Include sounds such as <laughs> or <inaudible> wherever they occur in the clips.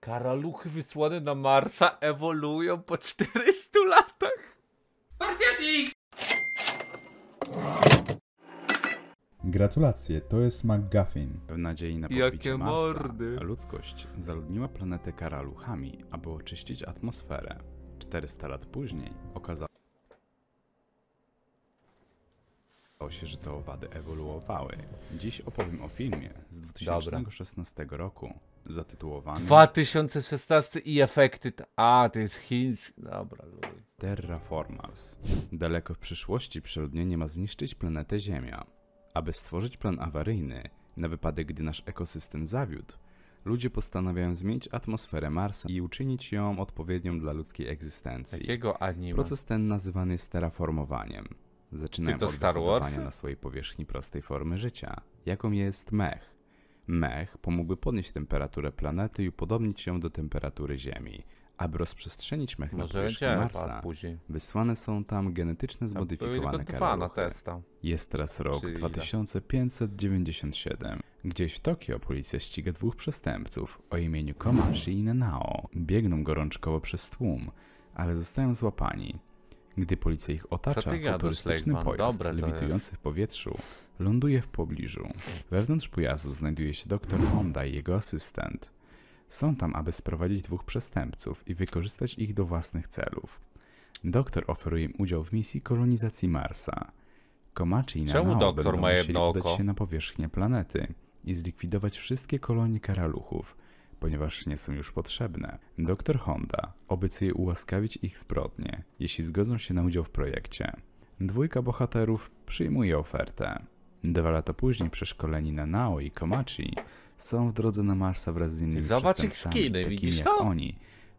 Karaluchy wysłane na Marsa ewoluują po 400 latach. Spartiatik! Gratulacje, to jest McGuffin. W nadziei na pobicie Jakie Marsa, mordy. ludzkość zaludniła planetę karaluchami, aby oczyścić atmosferę. 400 lat później okazało się, że te owady ewoluowały. Dziś opowiem o filmie z 2016 roku, zatytułowany. 2016 i efekty. A, to jest chiński. Dobra, luj. Terraformars. Daleko w przyszłości przeludnienie ma zniszczyć planetę Ziemia. Aby stworzyć plan awaryjny, na wypadek gdy nasz ekosystem zawiódł, ludzie postanawiają zmienić atmosferę Marsa i uczynić ją odpowiednią dla ludzkiej egzystencji. Jakiego anime? Proces ten nazywany jest terraformowaniem. Zaczynają od na swojej powierzchni prostej formy życia, jaką jest mech mech pomógłby podnieść temperaturę planety i upodobnić ją do temperatury Ziemi. Aby rozprzestrzenić mech na powierzchnię Marsa, wysłane są tam genetycznie zmodyfikowane karaluchy. Jest teraz rok 2597. Gdzieś w Tokio policja ściga dwóch przestępców o imieniu Komashi i Nenao. Biegną gorączkowo przez tłum, ale zostają złapani. Gdy policja ich otacza, futurystyczny gadasz, pojazd Dobre lewitujący w powietrzu ląduje w pobliżu. Wewnątrz pojazdu znajduje się doktor Honda i jego asystent. Są tam, aby sprowadzić dwóch przestępców i wykorzystać ich do własnych celów. Doktor oferuje im udział w misji kolonizacji Marsa. Komachi i Czemu Nanao doktor będą ma jedno musieli oko? udać się na powierzchnię planety i zlikwidować wszystkie kolonie karaluchów – ponieważ nie są już potrzebne. Doktor Honda obiecuje ułaskawić ich zbrodnie, jeśli zgodzą się na udział w projekcie. Dwójka bohaterów przyjmuje ofertę. Dwa lata później przeszkoleni na Nao i Komachi są w drodze na Marsa wraz z innymi Zobacz ich skiny, widzisz jak to? oni.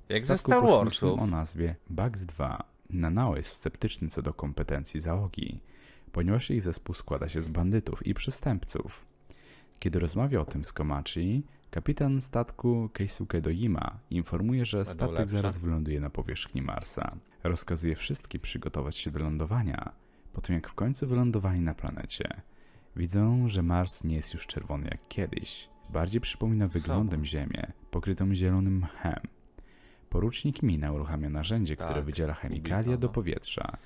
Jak ze Star Warsu. o nazwie Bugs 2. Nanao jest sceptyczny co do kompetencji załogi, ponieważ ich zespół składa się z bandytów i przestępców. Kiedy rozmawia o tym z Komachi, Kapitan statku Keisuke Dojima informuje, że statek zaraz wyląduje na powierzchni Marsa. Rozkazuje wszystkim przygotować się do lądowania, po tym jak w końcu wylądowali na planecie. Widzą, że Mars nie jest już czerwony jak kiedyś. Bardziej przypomina wyglądem Ziemię, pokrytą zielonym mchem. Porucznik Mina uruchamia narzędzie, które tak, wydziela chemikalia do no. powietrza,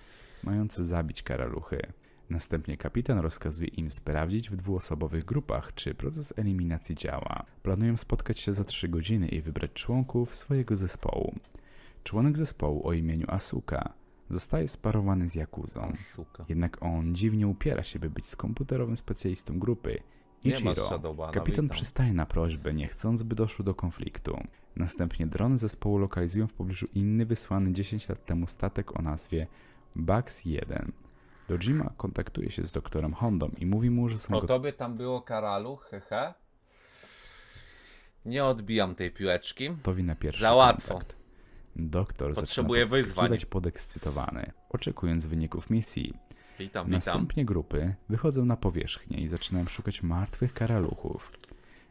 mające zabić karaluchy. Następnie kapitan rozkazuje im sprawdzić w dwuosobowych grupach, czy proces eliminacji działa. Planują spotkać się za 3 godziny i wybrać członków swojego zespołu. Członek zespołu o imieniu Asuka zostaje sparowany z Jakuzą. Asuka. Jednak on dziwnie upiera się, by być komputerowym specjalistą grupy. Ichiro, kapitan przystaje na prośbę, nie chcąc, by doszło do konfliktu. Następnie drony zespołu lokalizują w pobliżu inny wysłany 10 lat temu statek o nazwie Bax 1 Dojima kontaktuje się z doktorem Hondą i mówi mu, że są... O go... tobie tam było karalu, hehe. Nie odbijam tej piłeczki. To na pierwszy Za łatwo. Kontakt. Doktor Potrzebuje wyzwań. podekscytowany, oczekując wyników misji. Witam, Następnie witam. grupy wychodzą na powierzchnię i zaczynają szukać martwych karaluchów.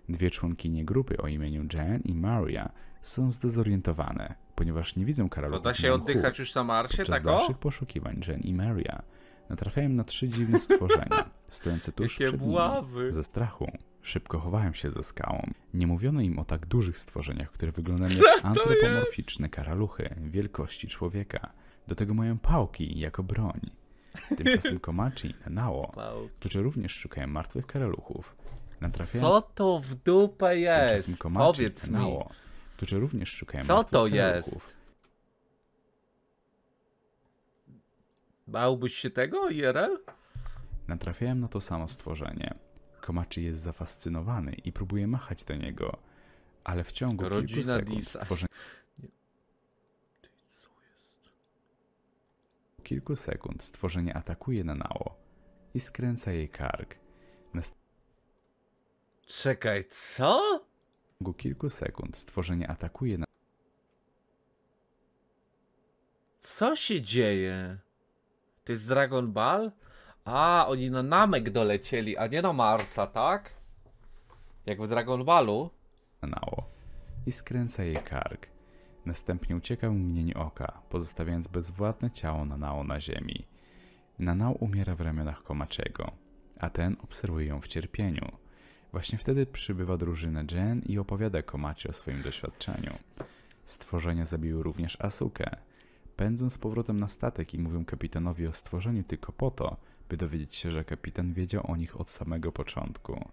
Dwie członkinie grupy o imieniu Jen i Maria są zdezorientowane, ponieważ nie widzą karaluchów. To da się oddychać już na Marsie, tak? dalszych poszukiwań Jen i Maria Natrafiałem na trzy dziwne stworzenia, <laughs> stojące tuż Jakie przed bławy. Ze strachu szybko chowałem się ze skałą. Nie mówiono im o tak dużych stworzeniach, które wyglądają jak antropomorficzne karaluchy wielkości człowieka. Do tego mają pałki jako broń. Tymczasem <laughs> Komachi i Nanao, którzy również szukają martwych karaluchów, natrafiają... Co to w dupę jest? Tymczasem Komachi Powiedz i mi. którzy również szukają Co martwych to karaluchów, jest? Bałbyś się tego, Jerel? Natrafiałem na to samo stworzenie. Komaczy jest zafascynowany i próbuje machać do niego, ale w ciągu Rodzina kilku sekund stworzenie... kilku sekund stworzenie atakuje Nanało i skręca jej kark. Nast... Czekaj, co? W ciągu kilku sekund stworzenie atakuje na... Co się dzieje? To jest Dragon Ball? A, oni na Namek dolecieli, a nie na Marsa, tak? Jak w Dragon Ballu? Nało. I skręca jej kark. Następnie ucieka w mgnieniu oka, pozostawiając bezwładne ciało Nanao na ziemi. Nanao umiera w ramionach Komaczego, a ten obserwuje ją w cierpieniu. Właśnie wtedy przybywa drużyna Jen i opowiada Komacie o swoim doświadczeniu. Stworzenia zabiły również Asukę, Pędzą z powrotem na statek i mówią kapitanowi o stworzeniu tylko po to, by dowiedzieć się, że kapitan wiedział o nich od samego początku.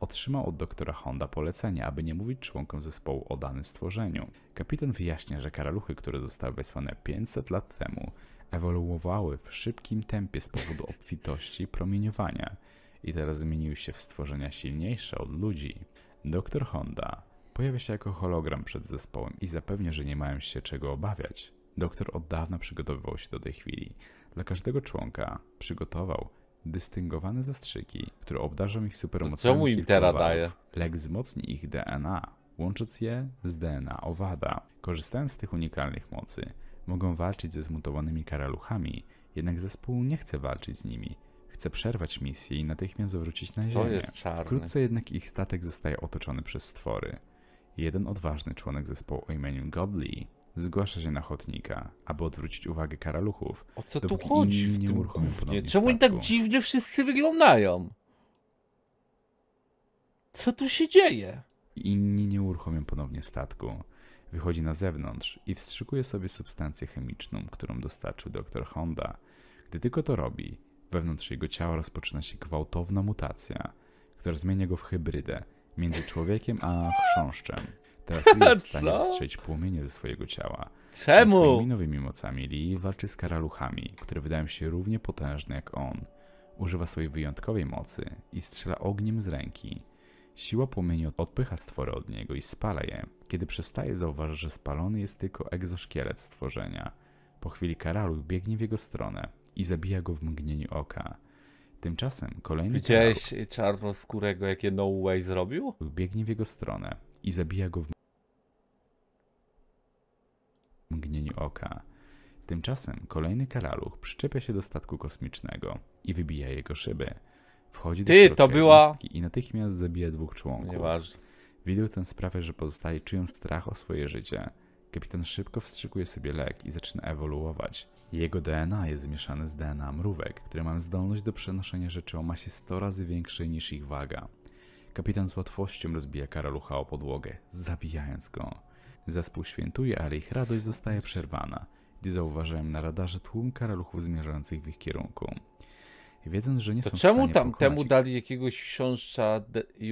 Otrzymał od doktora Honda polecenie, aby nie mówić członkom zespołu o danym stworzeniu. Kapitan wyjaśnia, że karaluchy, które zostały wysłane 500 lat temu, ewoluowały w szybkim tempie z powodu obfitości promieniowania i teraz zmieniły się w stworzenia silniejsze od ludzi. Doktor Honda pojawia się jako hologram przed zespołem i zapewnia, że nie mają się czego obawiać. Doktor od dawna przygotowywał się do tej chwili. Dla każdego członka przygotował dystyngowane zastrzyki, które obdarzą ich supermocami. Co mu Intera daje? Lek wzmocni ich DNA, łącząc je z DNA owada. Korzystając z tych unikalnych mocy, mogą walczyć ze zmutowanymi karaluchami, jednak zespół nie chce walczyć z nimi. Chce przerwać misję i natychmiast wrócić na to Ziemię. Jest czarne. Wkrótce jednak ich statek zostaje otoczony przez stwory. Jeden odważny członek zespołu o imieniu Godly zgłasza się na chodnika, aby odwrócić uwagę karaluchów. O co tu chodzi w tym nie Czemu oni tak dziwnie wszyscy wyglądają? Co tu się dzieje? Inni nie uruchomią ponownie statku. Wychodzi na zewnątrz i wstrzykuje sobie substancję chemiczną, którą dostarczył doktor Honda. Gdy tylko to robi, wewnątrz jego ciała rozpoczyna się gwałtowna mutacja, która zmienia go w hybrydę między człowiekiem a chrząszczem. Teraz jest w <laughs> stanie wstrzeć płomienie ze swojego ciała. Czemu? Z swoimi nowymi mocami Lee walczy z karaluchami, które wydają się równie potężne jak on. Używa swojej wyjątkowej mocy i strzela ogniem z ręki. Siła płomieni odpycha stwory od niego i spala je. Kiedy przestaje, zauważa, że spalony jest tylko egzoszkielet stworzenia. Po chwili karaluch biegnie w jego stronę i zabija go w mgnieniu oka. Tymczasem kolejny Widziałeś czarnoskórego, jakie No Way zrobił? Biegnie w jego stronę i zabija go w oka. Tymczasem kolejny karaluch przyczepia się do statku kosmicznego i wybija jego szyby. Wchodzi do Ty, to była... i natychmiast zabija dwóch członków. Nieważne. ten sprawia, że pozostali czują strach o swoje życie. Kapitan szybko wstrzykuje sobie lek i zaczyna ewoluować. Jego DNA jest zmieszane z DNA mrówek, które mają zdolność do przenoszenia rzeczy o masie 100 razy większej niż ich waga. Kapitan z łatwością rozbija karalucha o podłogę, zabijając go. Zespół świętuje, ale ich radość zostaje przerwana, gdy zauważyłem na radarze tłum karaluchów zmierzających w ich kierunku. Wiedząc, że nie to są czemu tam temu ich... dali jakiegoś książca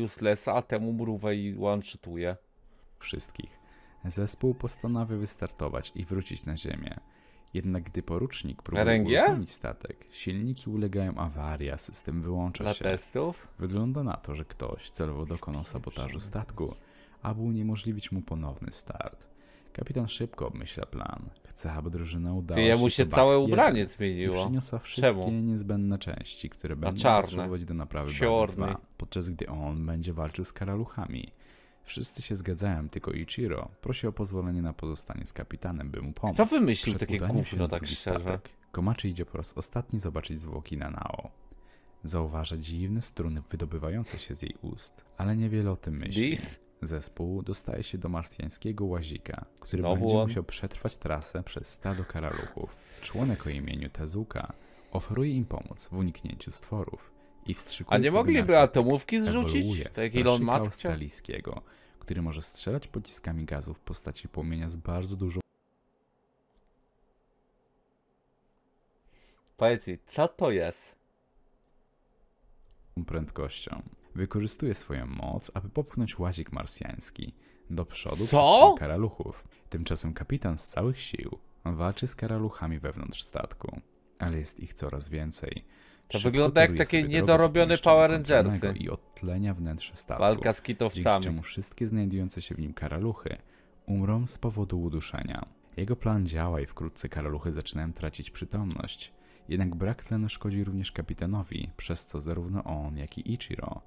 uselessa, a temu mrówę i one Wszystkich. Zespół postanawia wystartować i wrócić na ziemię. Jednak gdy porucznik próbuje uruchomić statek, silniki ulegają a system wyłącza Dla się. Testów? Wygląda na to, że ktoś celowo dokonał sabotażu statku aby uniemożliwić mu ponowny start. Kapitan szybko obmyśla plan. Chce, aby drużyna udała Ty, się jemu się całe ubranie zmieniło. Przyniosła wszystkie Czemu? niezbędne części, które będą potrzebować do naprawy Bard podczas gdy on będzie walczył z karaluchami. Wszyscy się zgadzają, tylko Ichiro prosi o pozwolenie na pozostanie z kapitanem, by mu pomóc. Kto wymyślił taki takie gówno tak szczerze? Komaczy idzie po raz ostatni zobaczyć zwłoki na Nao. Zauważa dziwne struny wydobywające się z jej ust, ale niewiele o tym myśli. This? Zespół dostaje się do marsjańskiego łazika, który Znowu będzie on? musiał przetrwać trasę przez stado karaluchów. Członek o imieniu Tezuka oferuje im pomoc w uniknięciu stworów i wstrzykuje A nie mogliby atomówki zrzucić? Tak Elon Musk australijskiego, który może strzelać pociskami gazu w postaci płomienia z bardzo dużą Powiedz mi, co to jest? prędkością wykorzystuje swoją moc, aby popchnąć łazik marsjański do przodu Co? przez karaluchów. Tymczasem kapitan z całych sił walczy z karaluchami wewnątrz statku, ale jest ich coraz więcej. To wygląda jak takie niedorobione Power Rangersy. I odtlenia wnętrze statku. Walka z kitowcami. Dzięki czemu wszystkie znajdujące się w nim karaluchy umrą z powodu uduszenia. Jego plan działa i wkrótce karaluchy zaczynają tracić przytomność. Jednak brak tlenu szkodzi również kapitanowi, przez co zarówno on, jak i Ichiro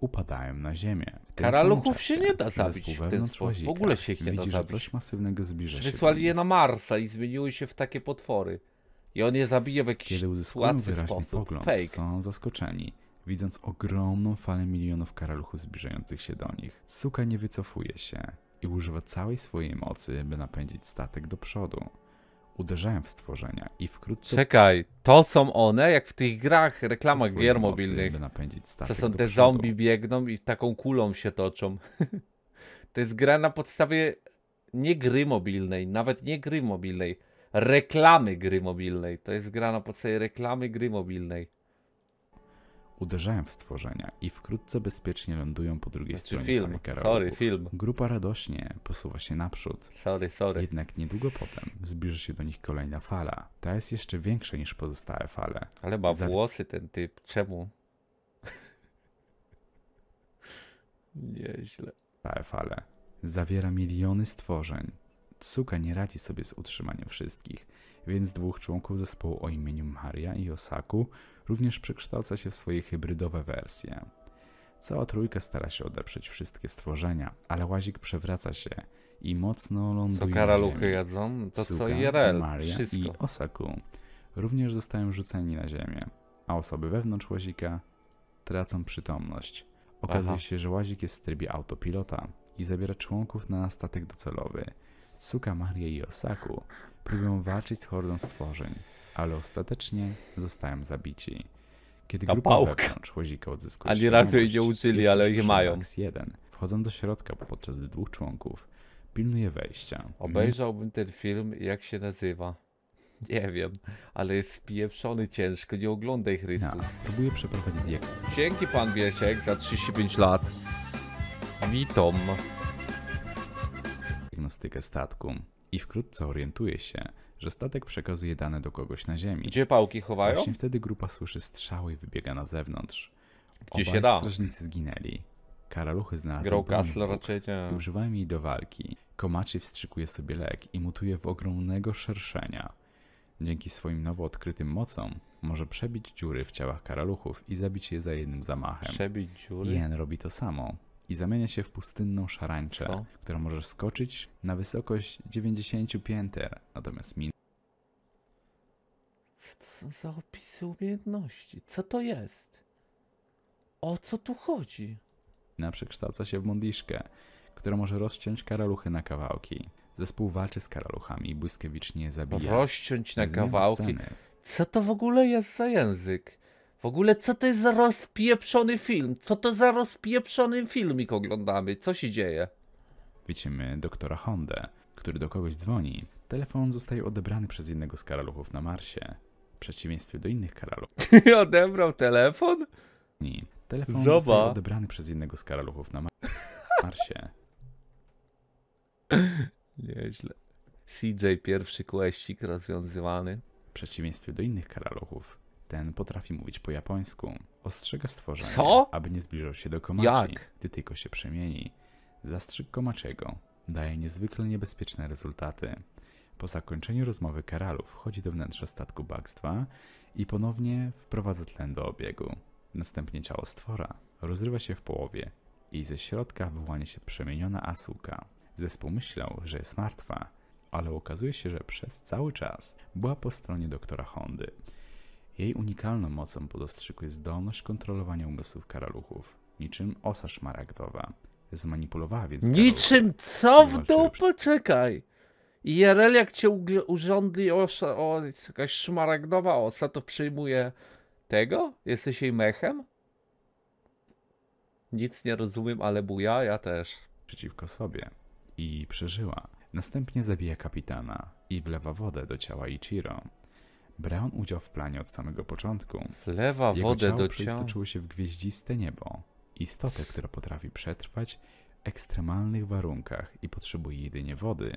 upadają na ziemię. Karaluchów się nie da zabić w ten sposób. W ogóle się ich nie widzi, da zabić. coś masywnego zbliża Przysłali się. Wysłali je na Marsa i zmieniły się w takie potwory. I on je zabije w jakiś Kiedy łatwy wyraźny sposób. pogląd, Fake. są zaskoczeni, widząc ogromną falę milionów karaluchów zbliżających się do nich. Suka nie wycofuje się i używa całej swojej mocy, by napędzić statek do przodu uderzałem w stworzenia i wkrótce... Czekaj, to są one, jak w tych grach, reklamach gier mobilnych. to są te zombie biegną i taką kulą się toczą. <laughs> to jest gra na podstawie nie gry mobilnej, nawet nie gry mobilnej, reklamy gry mobilnej. To jest gra na podstawie reklamy gry mobilnej uderzają w stworzenia i wkrótce bezpiecznie lądują po drugiej znaczy stronie film. Sorry, film. Grupa radośnie posuwa się naprzód. Sorry, sorry. Jednak niedługo potem zbliży się do nich kolejna fala. Ta jest jeszcze większa niż pozostałe fale. Ale ma Zaw... włosy ten typ, czemu? <laughs> Nieźle. Całe fale. Zawiera miliony stworzeń, Tsuka nie radzi sobie z utrzymaniem wszystkich, więc dwóch członków zespołu o imieniu Maria i Osaku również przekształca się w swoje hybrydowe wersje. Cała trójka stara się odeprzeć wszystkie stworzenia, ale łazik przewraca się i mocno ląduje Co karaluchy jedzą, to Tsuka, co IRL, Maria wszystko. i Osaku również zostają rzuceni na ziemię, a osoby wewnątrz łazika tracą przytomność. Okazuje Aha. się, że łazik jest w trybie autopilota i zabiera członków na statek docelowy – Suka Marie i Osaku próbują walczyć z hordą stworzeń, ale ostatecznie zostają zabici. Kiedy Ta grupa pałka. wewnątrz łazika odzyskuje Ani razu jej nie uczyli, ale ich mają. X1 wchodzą do środka podczas gdy dwóch członków pilnuje wejścia. Obejrzałbym ten film, jak się nazywa. Nie wiem, ale jest spieprzony ciężko, nie oglądaj Chrystus. Ja, no, próbuję przeprowadzić jak... Dzięki pan Wiesiek za 35 lat. Witam diagnostykę statku i wkrótce orientuje się, że statek przekazuje dane do kogoś na ziemi. Gdzie pałki chowają? Właśnie wtedy grupa słyszy strzały i wybiega na zewnątrz. Gdzie Obaj się da? strażnicy zginęli. Karaluchy znalazły Grał raczej i używają jej do walki. Komaczy wstrzykuje sobie lek i mutuje w ogromnego szerszenia. Dzięki swoim nowo odkrytym mocom może przebić dziury w ciałach karaluchów i zabić je za jednym zamachem. Przebić dziury? Jen robi to samo, i zamienia się w pustynną szarańczę, Co? może skoczyć na wysokość 90 pięter, natomiast min. Co to są za opisy umiejętności? Co to jest? O co tu chodzi? Na przekształca się w mondiszkę, która może rozciąć karaluchy na kawałki. Zespół walczy z karaluchami i błyskawicznie je zabija. Rozciąć na kawałki? Sceny. Co to w ogóle jest za język? W ogóle co to jest za rozpieprzony film? Co to za rozpieprzony filmik oglądamy? Co się dzieje? Widzimy doktora Hondę, który do kogoś dzwoni. Telefon zostaje odebrany przez jednego z karaluchów na Marsie. W przeciwieństwie do innych karaluchów. <laughs> Odebrał telefon? Nie. Telefon Zoba. zostaje odebrany przez jednego z karaluchów na <laughs> Marsie. Nieźle. CJ pierwszy questik rozwiązywany. W przeciwieństwie do innych karaluchów, ten potrafi mówić po japońsku. Ostrzega stworzenia, Co? aby nie zbliżał się do komaczy, Jak? gdy tylko się przemieni. Zastrzyk komaczego daje niezwykle niebezpieczne rezultaty. Po zakończeniu rozmowy Karalu wchodzi do wnętrza statku bagstwa i ponownie wprowadza tlen do obiegu. Następnie ciało stwora rozrywa się w połowie i ze środka wyłania się przemieniona Asuka. Zespół myślał, że jest martwa, ale okazuje się, że przez cały czas była po stronie doktora Hondy. Jej unikalną mocą po dostrzyku jest zdolność kontrolowania umysłów karaluchów, niczym osa szmaragdowa. Zmanipulowała więc Niczym co w dół? Poczekaj! IRL jak cię urządli osa, o, jakaś szmaragdowa osa, to przyjmuje tego? Jesteś jej mechem? Nic nie rozumiem, ale buja, ja też. Przeciwko sobie. I przeżyła. Następnie zabija kapitana i wlewa wodę do ciała Ichiro. Brown udział w planie od samego początku. Wlewa Jego wodę ciało do ciała. się w gwieździste niebo. Istotę, która potrafi przetrwać w ekstremalnych warunkach i potrzebuje jedynie wody,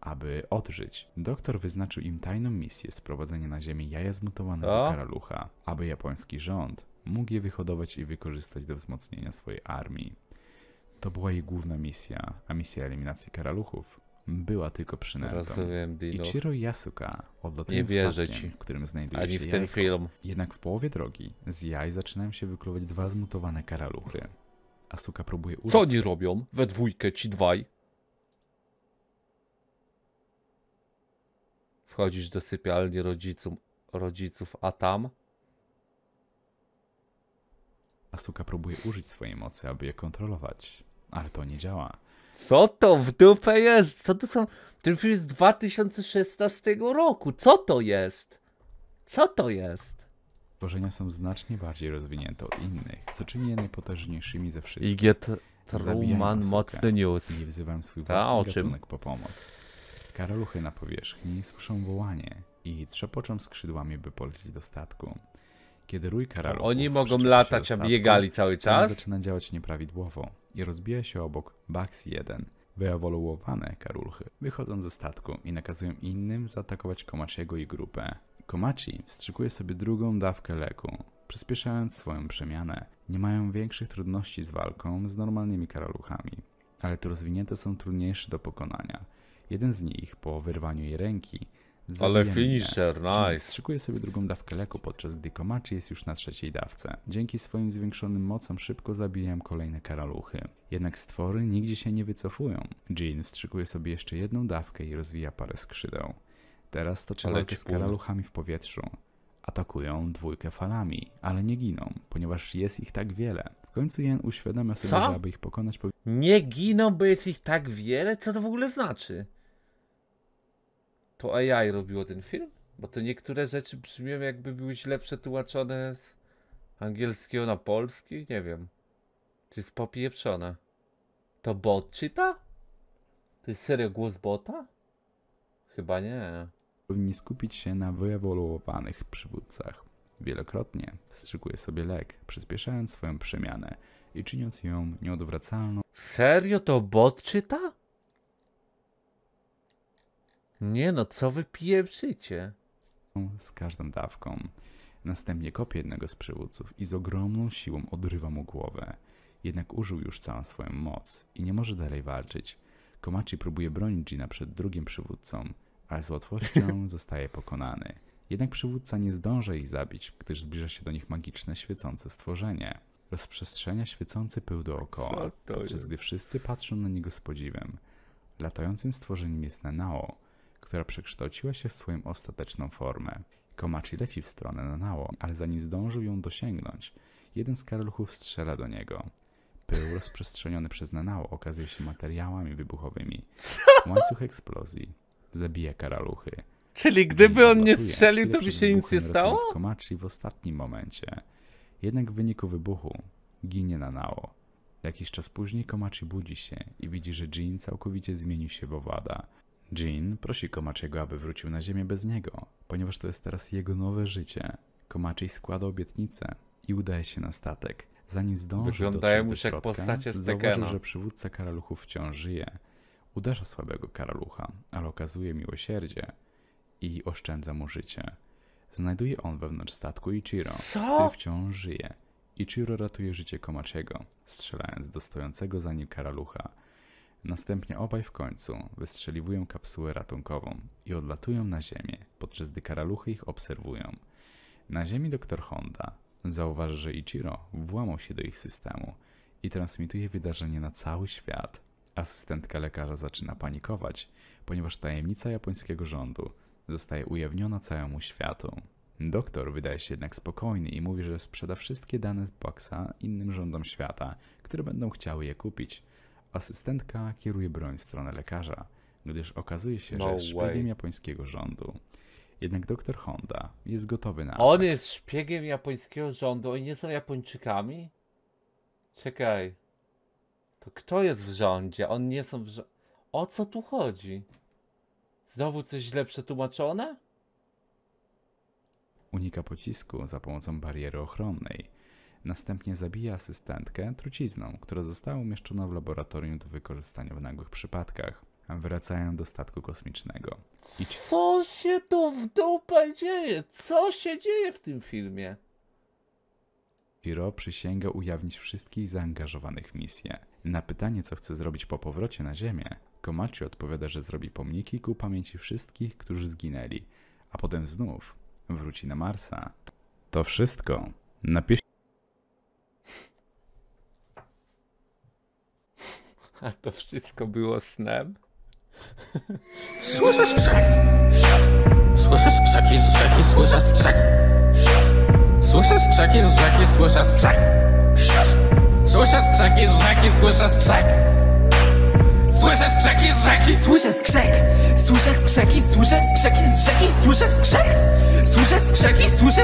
aby odżyć. Doktor wyznaczył im tajną misję sprowadzenia na ziemię jaja zmutowanego o? karalucha, aby japoński rząd mógł je wyhodować i wykorzystać do wzmocnienia swojej armii. To była jej główna misja, a misja eliminacji karaluchów była tylko przynętą. Rozumiem, Dino. Ichiro Yasuka od Nie wierzę statkiem, w którym znajduje Ani się w ten jajko. film. Jednak w połowie drogi z jaj zaczynają się wykluwać dwa zmutowane karaluchy. Asuka próbuje uciec. Co oni robią? We dwójkę ci dwaj. Wchodzisz do sypialni rodziców, rodziców a tam... Asuka próbuje użyć swojej mocy, aby je kontrolować, ale to nie działa. Co to w dupę jest? Co to są... Ten film jest z 2016 roku. Co to jest? Co to jest? Korzenia są znacznie bardziej rozwinięte od innych, co czyni je najpotężniejszymi ze wszystkich. IGT Truman Mocny News. I wzywam swój Ta, własny gatunek po pomoc. Karoluchy na powierzchni słyszą wołanie i trzepoczą skrzydłami, by polecieć do statku. Kiedy rój karaluchów Oni mogą latać, a biegali cały czas. zaczyna działać nieprawidłowo i rozbija się obok Bax 1. Wyewoluowane karulchy wychodzą ze statku i nakazują innym zaatakować Komachiego i grupę. Komachi wstrzykuje sobie drugą dawkę leku, przyspieszając swoją przemianę. Nie mają większych trudności z walką z normalnymi karaluchami, ale te rozwinięte są trudniejsze do pokonania. Jeden z nich, po wyrwaniu jej ręki, ale finisher, nice. Szykuje sobie drugą dawkę leku, podczas gdy Komachi jest już na trzeciej dawce. Dzięki swoim zwiększonym mocom szybko zabijam kolejne karaluchy. Jednak stwory nigdzie się nie wycofują. Jean wstrzykuje sobie jeszcze jedną dawkę i rozwija parę skrzydeł. Teraz toczy walkę z karaluchami w powietrzu. Atakują dwójkę falami, ale nie giną, ponieważ jest ich tak wiele. W końcu Jen uświadamia sobie, Co? że aby ich pokonać... Nie giną, bo jest ich tak wiele? Co to w ogóle znaczy? to AI robiło ten film? Bo to niektóre rzeczy brzmią jakby były źle przetłumaczone z angielskiego na polski, nie wiem. To jest popieprzone. To bot czyta? To jest serio głos bota? Chyba nie. Powinni skupić się na wyewoluowanych przywódcach. Wielokrotnie wstrzykuje sobie lek, przyspieszając swoją przemianę i czyniąc ją nieodwracalną. Serio to bot czyta? Nie no, co wy pieprzycie? Z każdą dawką. Następnie kopie jednego z przywódców i z ogromną siłą odrywa mu głowę. Jednak użył już całą swoją moc i nie może dalej walczyć. Komachi próbuje bronić Gina przed drugim przywódcą, ale z łatwością <laughs> zostaje pokonany. Jednak przywódca nie zdąży ich zabić, gdyż zbliża się do nich magiczne, świecące stworzenie. Rozprzestrzenia świecący pył dookoła, podczas gdy wszyscy patrzą na niego z podziwem. Latającym stworzeniem jest Nanao, która przekształciła się w swoją ostateczną formę. Komachi leci w stronę Nanao, ale zanim zdążył ją dosięgnąć, jeden z karluchów strzela do niego. Pył rozprzestrzeniony przez Nanao okazuje się materiałami wybuchowymi. Łańcuch eksplozji zabija karaluchy. Czyli gdyby on nie strzelił, to by się nic nie stało? Komachi w ostatnim momencie. Jednak w wyniku wybuchu ginie Nanao. Jakiś czas później Komachi budzi się i widzi, że Jean całkowicie zmienił się w owada. Jean prosi Komaczego, aby wrócił na ziemię bez niego, ponieważ to jest teraz jego nowe życie. Komaczej składa obietnicę i udaje się na statek. Zanim zdąży Wyglądają dotrzeć do środka, postacie z zauważył, że przywódca karaluchów wciąż żyje. Uderza słabego karalucha, ale okazuje miłosierdzie i oszczędza mu życie. Znajduje on wewnątrz statku Ichiro, Co? który wciąż żyje. Ichiro ratuje życie Komaczego, strzelając do stojącego za nim karalucha – Następnie obaj w końcu wystrzeliwują kapsułę ratunkową i odlatują na ziemię, podczas gdy karaluchy ich obserwują. Na ziemi doktor Honda zauważy, że Ichiro włamał się do ich systemu i transmituje wydarzenie na cały świat. Asystentka lekarza zaczyna panikować, ponieważ tajemnica japońskiego rządu zostaje ujawniona całemu światu. Doktor wydaje się jednak spokojny i mówi, że sprzeda wszystkie dane z Boxa innym rządom świata, które będą chciały je kupić, Asystentka kieruje broń w stronę lekarza, gdyż okazuje się, no że jest szpiegiem way. japońskiego rządu. Jednak doktor Honda jest gotowy na. Atak. On jest szpiegiem japońskiego rządu, oni nie są Japończykami? Czekaj. To kto jest w rządzie? On nie są w rządzie. O co tu chodzi? Znowu coś źle przetłumaczone? Unika pocisku za pomocą bariery ochronnej Następnie zabija asystentkę trucizną, która została umieszczona w laboratorium do wykorzystania w nagłych przypadkach. Wracają do statku kosmicznego. Idź. Co się tu w dupę dzieje? Co się dzieje w tym filmie? Shiro przysięga ujawnić wszystkich zaangażowanych w misję. Na pytanie, co chce zrobić po powrocie na Ziemię, Komachi odpowiada, że zrobi pomniki ku pamięci wszystkich, którzy zginęli, a potem znów wróci na Marsa. To wszystko. Napisz <laughs> A to wszystko było snem? Słyszę skrzek, Słyszę skrzeki z rzeki, słyszę skrzek. Słyszę skrzeki z rzeki, słyszę skrzek. Słyszę skrzeki z rzeki, słyszę skrzek. Słyszę skrzeki z rzeki, słyszę skrzek. Słyszę skrzeki, słyszę skrzeki z rzeki, słyszę skrzek. Słyszę skrzeki, słyszę